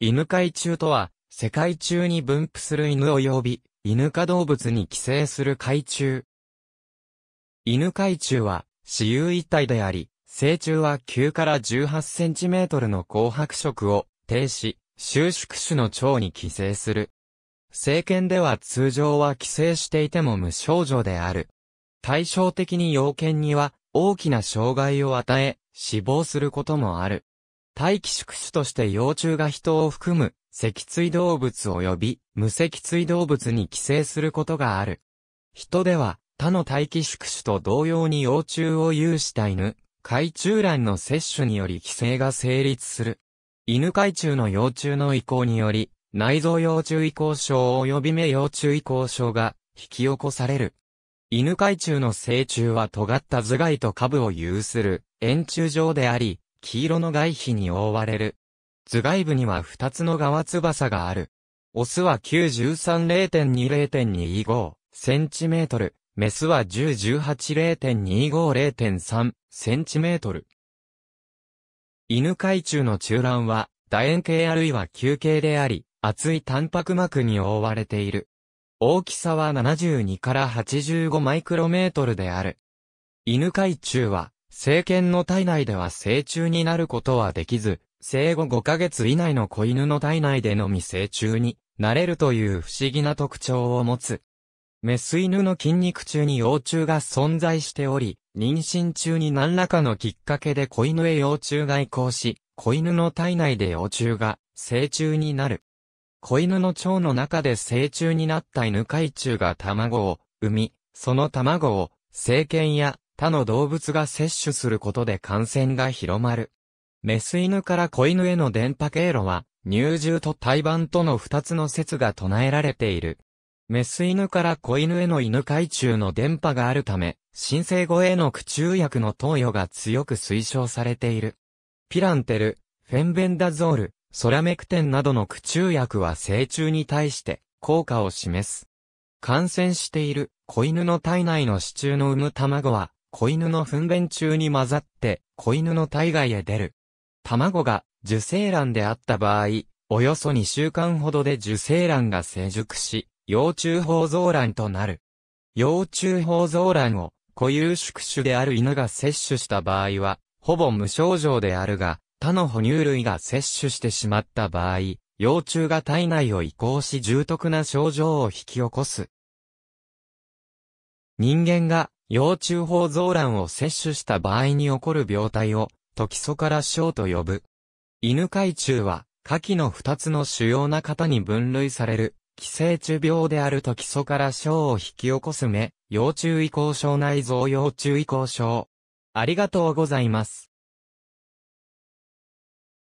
犬界中とは、世界中に分布する犬及び、犬科動物に寄生する海中。犬海中は、私有一体であり、成虫は9から18センチメートルの紅白色を、停止、収縮種の腸に寄生する。生犬では通常は寄生していても無症状である。対照的に要件には大きな障害を与え、死亡することもある。大気宿主として幼虫が人を含む、脊椎動物及び無脊椎動物に寄生することがある。人では、他の大気宿主と同様に幼虫を有した犬、海中卵の摂取により寄生が成立する。犬海中の幼虫の移行により、内臓幼虫移行症及び目幼虫移行症が引き起こされる。犬海中の成虫は尖った頭蓋と下部を有する円柱状であり、黄色の外皮に覆われる。頭蓋部には2つの側翼がある。オスは930.20.25センチメートル、メスは1018.0.25.0.3センチメートル。犬海中の中卵は楕円形あるいは球形であり、厚いタンパク膜に覆われている。大きさは72から85マイクロメートルである。犬海中は生犬の体内では成虫になることはできず、生後5ヶ月以内の子犬の体内でのみ成虫になれるという不思議な特徴を持つ。メス犬の筋肉中に幼虫が存在しており、妊娠中に何らかのきっかけで子犬へ幼虫が移行し、子犬の体内で幼虫が成虫になる。子犬の腸の中で成虫になった犬海虫が卵を産み、その卵を、生犬や他の動物が摂取することで感染が広まる。メス犬から子犬への電波経路は、乳獣と胎盤との二つの説が唱えられている。メス犬から子犬への犬海中の電波があるため、新生後への駆虫薬の投与が強く推奨されている。ピランテル、フェンベンダゾール、ソラメクテンなどの駆虫薬は成虫に対して効果を示す。感染している子犬の体内の支柱の産む卵は子犬の糞便中に混ざって、子犬の体外へ出る。卵が受精卵であった場合、およそ2週間ほどで受精卵が成熟し、幼虫宝蔵卵となる。幼虫宝蔵卵を固有宿主である犬が摂取した場合は、ほぼ無症状であるが、他の哺乳類が摂取してしまった場合、幼虫が体内を移行し重篤な症状を引き起こす。人間が幼虫胞臓卵を摂取した場合に起こる病態を、トキソカラ症と呼ぶ。犬海中は、下記の二つの主要な型に分類される、寄生虫病であるトキソカラ症を引き起こす目、幼虫移行症内臓幼虫移行症。ありがとうございます。